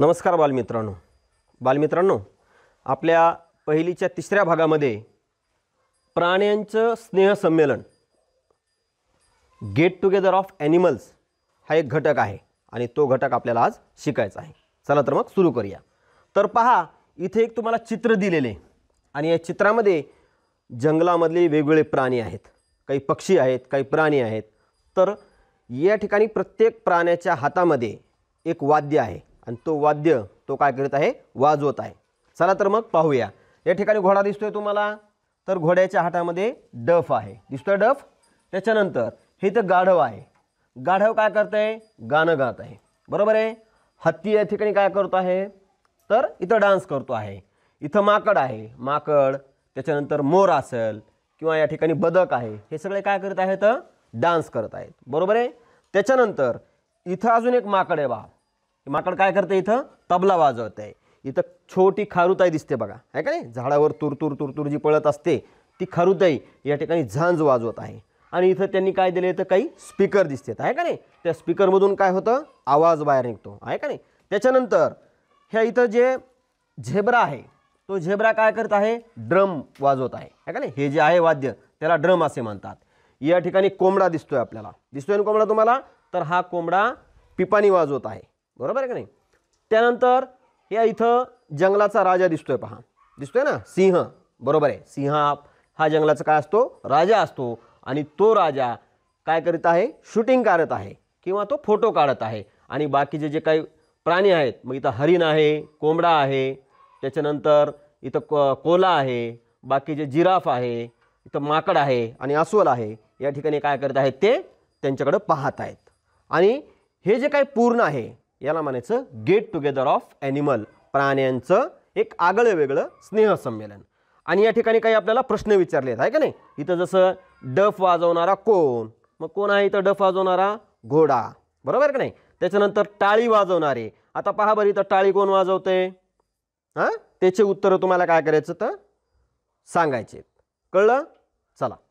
नमस्कार बालमित्रांनो बालमित्रांनो आपल्या पहिलीच्या तिसऱ्या भागामध्ये प्राण्यांचं स्नेहसंमेलन गेट टुगेदर ऑफ ॲनिमल्स हा एक घटक आहे आणि तो घटक आपल्याला आज शिकायचा आहे चला तर मग सुरू करूया तर पहा इथे एक तुम्हाला चित्र दिलेले आणि या चित्रामध्ये जंगलामधले वेगवेगळे प्राणी आहेत काही पक्षी आहेत काही प्राणी आहेत तर या ठिकाणी प्रत्येक प्राण्याच्या हातामध्ये एक वाद्य आहे आणि तो वाद्य तो काय करीत आहे वाजवत आहे चला तर मग पाहूया या ठिकाणी घोडा दिसतोय तुम्हाला तर घोड्याच्या हातामध्ये डफ आहे दिसतोय डफ त्याच्यानंतर हे तर गाढव आहे गाढव काय करत आहे गाणं गात आहे बरोबर आहे हत्ती या ठिकाणी काय करतो आहे तर इथं डान्स करतो आहे इथं माकड आहे माकड त्याच्यानंतर मोर असेल किंवा या ठिकाणी बदक आहे हे सगळे काय करत आहेत डान्स करत आहेत बरोबर आहे त्याच्यानंतर इथं अजून एक माकड आहे बा माकड काय करते इथं तबला वाजवत आहे इथं छोटी खारुताई दिसते बघा आहे का नाही झाडावर तुरतूर तुरतूर जी पळत असते ती खारुताई या ठिकाणी झांज वाजवत आहे आणि इथं त्यांनी काय दिले तर काही स्पीकर दिसतात आहे का नाही त्या स्पीकरमधून काय होतं आवाज बाहेर निघतो आहे का नाही त्याच्यानंतर ह्या इथं जे झेब्रा आहे तो झेब्रा काय करत आहे ड्रम वाजवत आहे है का नाही हे जे आहे वाद्य त्याला ड्रम असे म्हणतात या ठिकाणी कोंबडा दिसतोय आपल्याला दिसतोय ना कोंबडा तुम्हाला तर हा कोंबडा पिपाणी वाजवत आहे बरोबर आहे का नाही त्यानंतर या इथं जंगलाचा राजा दिसतोय पहा दिसतोय ना सिंह बरोबर आहे सिंह हा जंगलाचा काय असतो राजा असतो आणि तो राजा काय करीत आहे शूटिंग काढत आहे किंवा तो फोटो काढत आहे आणि बाकीचे जे काही प्राणी आहेत मग इथं हरिण आहे कोंबडा आहे त्याच्यानंतर इथं कोला आहे बाकीचे जिराफ आहे इथं माकड आहे आणि अस्वल आहे या ठिकाणी काय करत आहेत ते त्यांच्याकडं पाहत आहेत आणि हे जे काही पूर्ण आहे याला म्हणायचं गेट टुगेदर ऑफ ॲनिमल प्राण्यांचं एक आगळं वेगळं स्नेहसंमेलन आणि या ठिकाणी काही आपल्याला प्रश्न विचारले आहेत आहे का नाही इथं जसं डफ वाजवणारा कोण मग कोण आहे इथं डफ वाजवणारा घोडा बरोबर का नाही त्याच्यानंतर टाळी वाजवणारे आता पहा बरं इथं टाळी कोण वाजवते हां त्याचे उत्तरं तुम्हाला काय करायचं तर सांगायचे कळलं चला